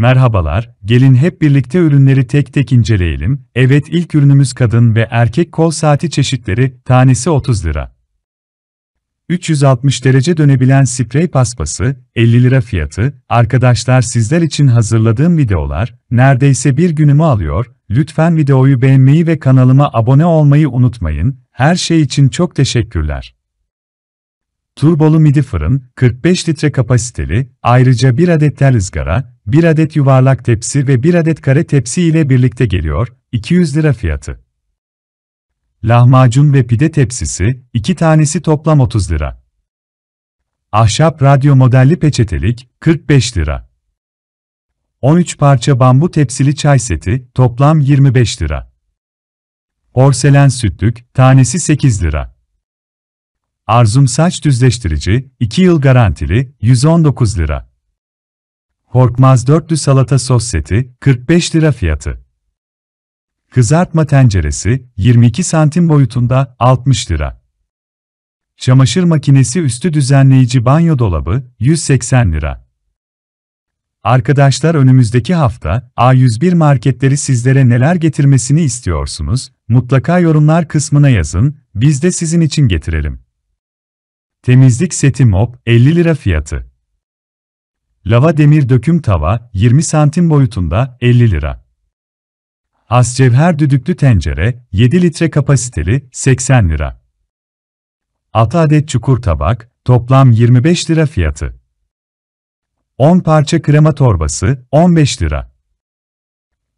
Merhabalar, gelin hep birlikte ürünleri tek tek inceleyelim. Evet ilk ürünümüz kadın ve erkek kol saati çeşitleri, tanesi 30 lira. 360 derece dönebilen sprey paspası, 50 lira fiyatı, arkadaşlar sizler için hazırladığım videolar, neredeyse bir günümü alıyor, lütfen videoyu beğenmeyi ve kanalıma abone olmayı unutmayın, her şey için çok teşekkürler. Turbolu midi fırın, 45 litre kapasiteli, ayrıca bir adet tel ızgara, bir adet yuvarlak tepsi ve bir adet kare tepsi ile birlikte geliyor, 200 lira fiyatı. Lahmacun ve pide tepsisi, iki tanesi toplam 30 lira. Ahşap radyo modelli peçetelik, 45 lira. 13 parça bambu tepsili çay seti, toplam 25 lira. Porselen sütlük, tanesi 8 lira. Arzum saç düzleştirici, 2 yıl garantili, 119 lira. Korkmaz dörtlü salata sos seti, 45 lira fiyatı. Kızartma tenceresi, 22 santim boyutunda, 60 lira. Çamaşır makinesi üstü düzenleyici banyo dolabı, 180 lira. Arkadaşlar önümüzdeki hafta A101 marketleri sizlere neler getirmesini istiyorsunuz? Mutlaka yorumlar kısmına yazın, biz de sizin için getirelim. Temizlik seti mop 50 lira fiyatı. Lava demir döküm tava 20 santim boyutunda 50 lira. Has düdüklü tencere 7 litre kapasiteli 80 lira. 6 adet çukur tabak toplam 25 lira fiyatı. 10 parça krema torbası 15 lira.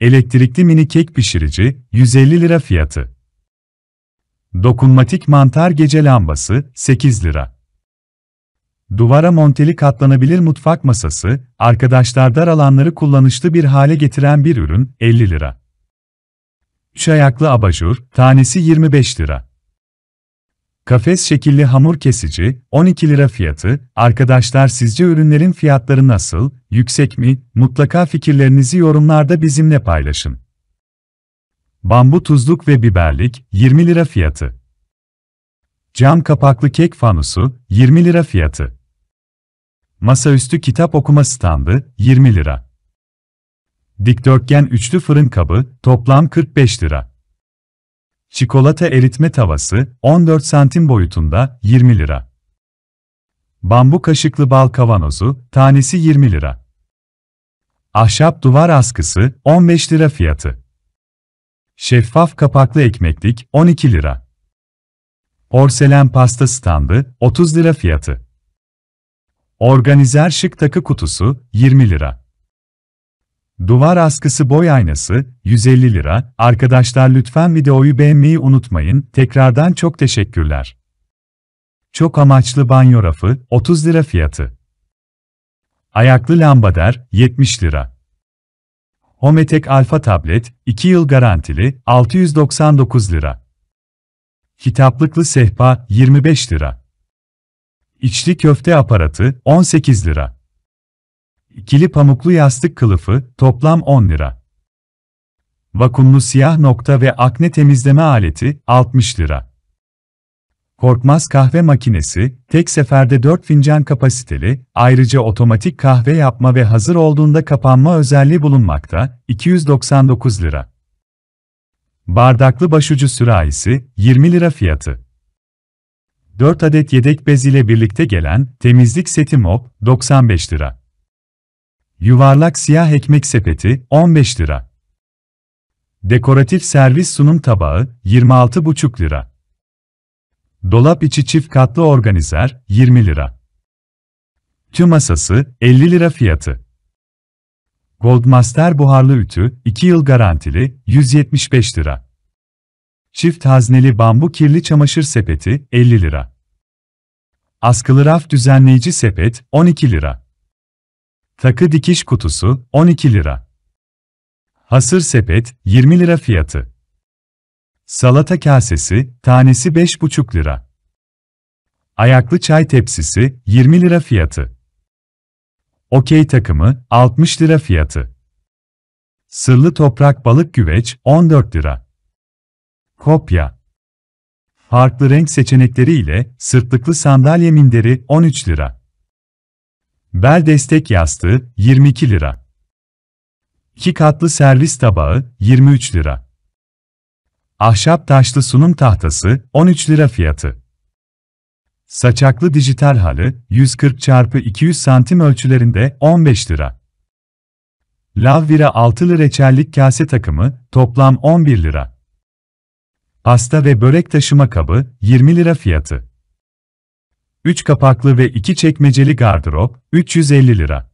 Elektrikli mini kek pişirici 150 lira fiyatı. Dokunmatik mantar gece lambası 8 lira. Duvara monteli katlanabilir mutfak masası, arkadaşlar dar alanları kullanışlı bir hale getiren bir ürün 50 lira. 3 ayaklı abajur, tanesi 25 lira. Kafes şekilli hamur kesici, 12 lira fiyatı. Arkadaşlar sizce ürünlerin fiyatları nasıl, yüksek mi? Mutlaka fikirlerinizi yorumlarda bizimle paylaşın. Bambu tuzluk ve biberlik 20 lira fiyatı. Cam kapaklı kek fanusu 20 lira fiyatı. Masaüstü kitap okuma standı 20 lira. Dikdörtgen üçlü fırın kabı toplam 45 lira. Çikolata eritme tavası 14 santim boyutunda 20 lira. Bambu kaşıklı bal kavanozu tanesi 20 lira. Ahşap duvar askısı 15 lira fiyatı. Şeffaf kapaklı ekmeklik 12 lira. Porselen pasta standı 30 lira fiyatı. Organizer şık takı kutusu 20 lira. Duvar askısı boy aynası 150 lira. Arkadaşlar lütfen videoyu beğenmeyi unutmayın. Tekrardan çok teşekkürler. Çok amaçlı banyo rafı 30 lira fiyatı. Ayaklı lambader 70 lira. Hometek Alfa Tablet, 2 yıl garantili, 699 lira. Kitaplıklı sehpa, 25 lira. İçli köfte aparatı, 18 lira. İkili pamuklu yastık kılıfı, toplam 10 lira. Vakumlu siyah nokta ve akne temizleme aleti, 60 lira. Korkmaz kahve makinesi, tek seferde 4 fincan kapasiteli, ayrıca otomatik kahve yapma ve hazır olduğunda kapanma özelliği bulunmakta, 299 lira. Bardaklı başucu sürahisi, 20 lira fiyatı. 4 adet yedek bez ile birlikte gelen temizlik seti mop, 95 lira. Yuvarlak siyah ekmek sepeti, 15 lira. Dekoratif servis sunum tabağı, 26,5 lira. Dolap içi çift katlı organizer 20 lira. Tüm masası 50 lira fiyatı. Goldmaster buharlı ütü 2 yıl garantili 175 lira. Çift hazneli bambu kirli çamaşır sepeti 50 lira. Askılı raf düzenleyici sepet 12 lira. Takı dikiş kutusu 12 lira. Hasır sepet 20 lira fiyatı. Salata kasesi tanesi 5,5 lira. Ayaklı çay tepsisi 20 lira fiyatı. Okey takımı 60 lira fiyatı. Sırlı toprak balık güveç 14 lira. Kopya. Farklı renk seçenekleri ile sırtlıklı sandalye minderi 13 lira. Bel destek yastığı 22 lira. 2 katlı servis tabağı 23 lira. Ahşap taşlı sunum tahtası 13 lira fiyatı. Saçaklı dijital halı 140 x 200 santim ölçülerinde 15 lira. Lavvira altılı reçellik kase takımı toplam 11 lira. Pasta ve börek taşıma kabı 20 lira fiyatı. 3 kapaklı ve 2 çekmeceli gardırop 350 lira.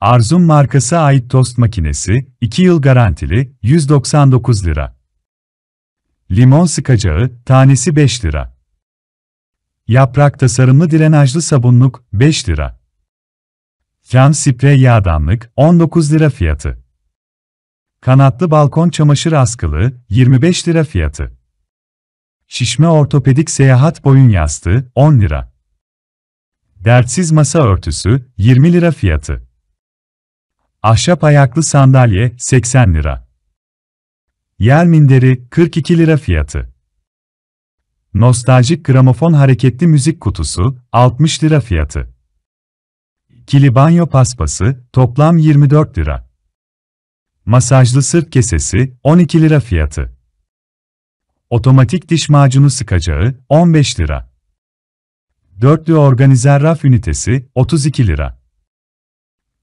Arzum markası ait tost makinesi 2 yıl garantili 199 lira. Limon sıkacağı tanesi 5 lira. Yaprak tasarımlı drenajlı sabunluk 5 lira. Cam sprey yağdanlık 19 lira fiyatı. Kanatlı balkon çamaşır askılı 25 lira fiyatı. Şişme ortopedik seyahat boyun yastığı 10 lira. Dertsiz masa örtüsü 20 lira fiyatı. Ahşap ayaklı sandalye 80 lira. Yer minderi 42 lira fiyatı. Nostaljik gramofon hareketli müzik kutusu, 60 lira fiyatı. Kili banyo paspası, toplam 24 lira. Masajlı sırt kesesi, 12 lira fiyatı. Otomatik diş macunu sıkacağı, 15 lira. Dörtlü organizer raf ünitesi, 32 lira.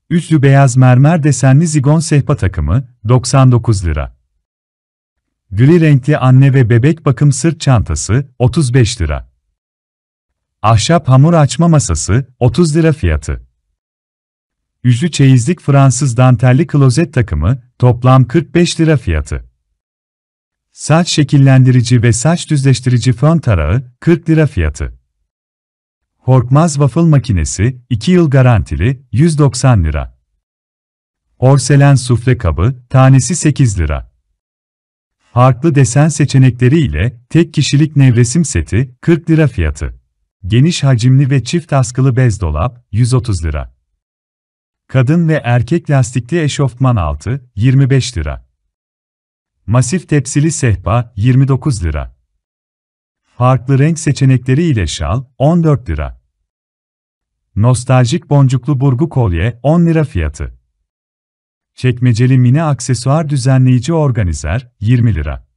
Üslü beyaz mermer desenli zigon sehpa takımı, 99 lira. Gri renkli anne ve bebek bakım sırt çantası 35 lira. Ahşap hamur açma masası 30 lira fiyatı. Yüzlü çeyizlik Fransız dantelli klozet takımı toplam 45 lira fiyatı. Saç şekillendirici ve saç düzleştirici fön tarağı 40 lira fiyatı. Korkmaz waffle makinesi 2 yıl garantili 190 lira. Orselen sufle kabı tanesi 8 lira. Farklı desen seçenekleri ile tek kişilik nevresim seti 40 lira fiyatı. Geniş hacimli ve çift askılı bez dolap 130 lira. Kadın ve erkek lastikli eşofman altı 25 lira. Masif tepsili sehpa 29 lira. Farklı renk seçenekleri ile şal 14 lira. Nostaljik boncuklu burgu kolye 10 lira fiyatı. Çekmeceli mini aksesuar düzenleyici organizer 20 lira.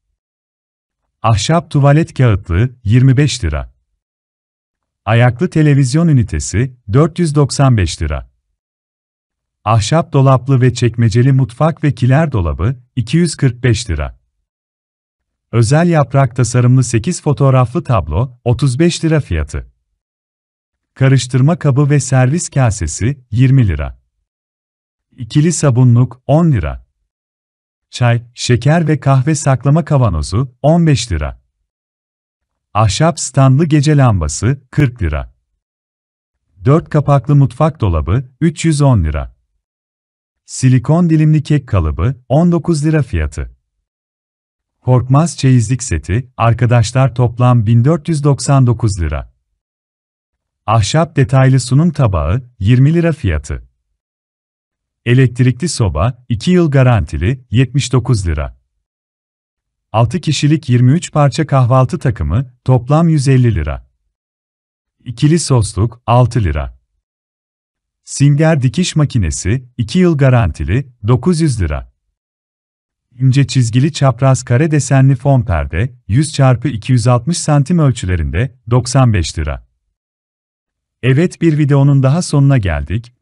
Ahşap tuvalet kağıtlı 25 lira. Ayaklı televizyon ünitesi 495 lira. Ahşap dolaplı ve çekmeceli mutfak ve kiler dolabı 245 lira. Özel yaprak tasarımlı 8 fotoğraflı tablo 35 lira fiyatı. Karıştırma kabı ve servis kasesi 20 lira. İkili sabunluk 10 lira. Çay, şeker ve kahve saklama kavanozu 15 lira. Ahşap standlı gece lambası 40 lira. 4 kapaklı mutfak dolabı 310 lira. Silikon dilimli kek kalıbı 19 lira fiyatı. Korkmaz çeyizlik seti, arkadaşlar toplam 1499 lira. Ahşap detaylı sunum tabağı 20 lira fiyatı. Elektrikli soba, 2 yıl garantili, 79 lira. 6 kişilik 23 parça kahvaltı takımı, toplam 150 lira. İkili sosluk, 6 lira. Singer dikiş makinesi, 2 yıl garantili, 900 lira. İnce çizgili çapraz kare desenli fon perde, 100 x 260 santim ölçülerinde, 95 lira. Evet bir videonun daha sonuna geldik.